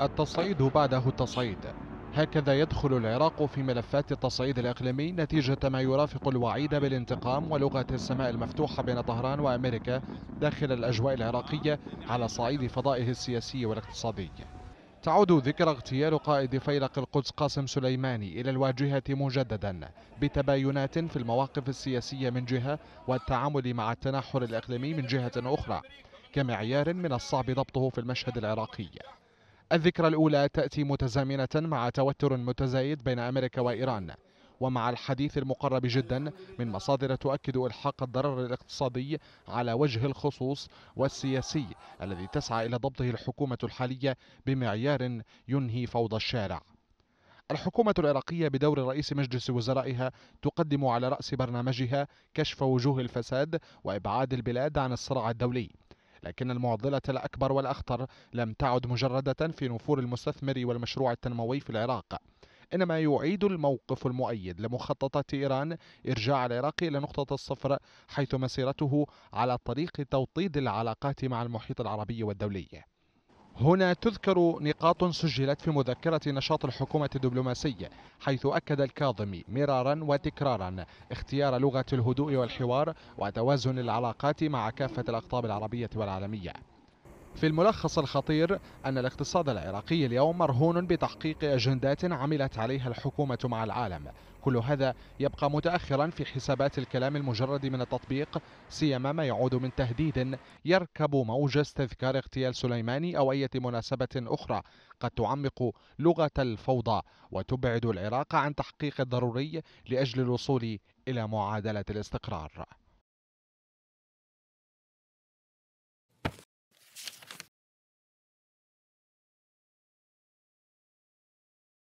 التصعيد بعده التصعيد هكذا يدخل العراق في ملفات التصعيد الإقليمي نتيجة ما يرافق الوعيد بالانتقام ولغة السماء المفتوحة بين طهران وأمريكا داخل الأجواء العراقية على صعيد فضائه السياسي والاقتصادي تعود ذكرى اغتيال قائد فيلق القدس قاسم سليماني إلى الواجهة مجددا بتباينات في المواقف السياسية من جهة والتعامل مع التنحر الإقليمي من جهة أخرى كمعيار من الصعب ضبطه في المشهد العراقي الذكرى الأولى تأتي متزامنة مع توتر متزايد بين أمريكا وإيران ومع الحديث المقرب جدا من مصادر تؤكد إلحاق الضرر الاقتصادي على وجه الخصوص والسياسي الذي تسعى إلى ضبطه الحكومة الحالية بمعيار ينهي فوضى الشارع الحكومة العراقية بدور رئيس مجلس وزرائها تقدم على رأس برنامجها كشف وجوه الفساد وإبعاد البلاد عن الصراع الدولي لكن المعضلة الأكبر والأخطر لم تعد مجردة في نفور المستثمر والمشروع التنموي في العراق إنما يعيد الموقف المؤيد لمخططات إيران إرجاع العراق إلى نقطة الصفر حيث مسيرته على طريق توطيد العلاقات مع المحيط العربي والدولي هنا تذكر نقاط سجلت في مذكرة نشاط الحكومة الدبلوماسية حيث أكد الكاظمي مرارا وتكرارا اختيار لغة الهدوء والحوار وتوازن العلاقات مع كافة الأقطاب العربية والعالمية في الملخص الخطير أن الاقتصاد العراقي اليوم مرهون بتحقيق أجندات عملت عليها الحكومة مع العالم كل هذا يبقى متأخرا في حسابات الكلام المجرد من التطبيق سيما ما يعود من تهديد يركب موجة استذكار اغتيال سليماني أو أي مناسبة أخرى قد تعمق لغة الفوضى وتبعد العراق عن تحقيق الضروري لأجل الوصول إلى معادلة الاستقرار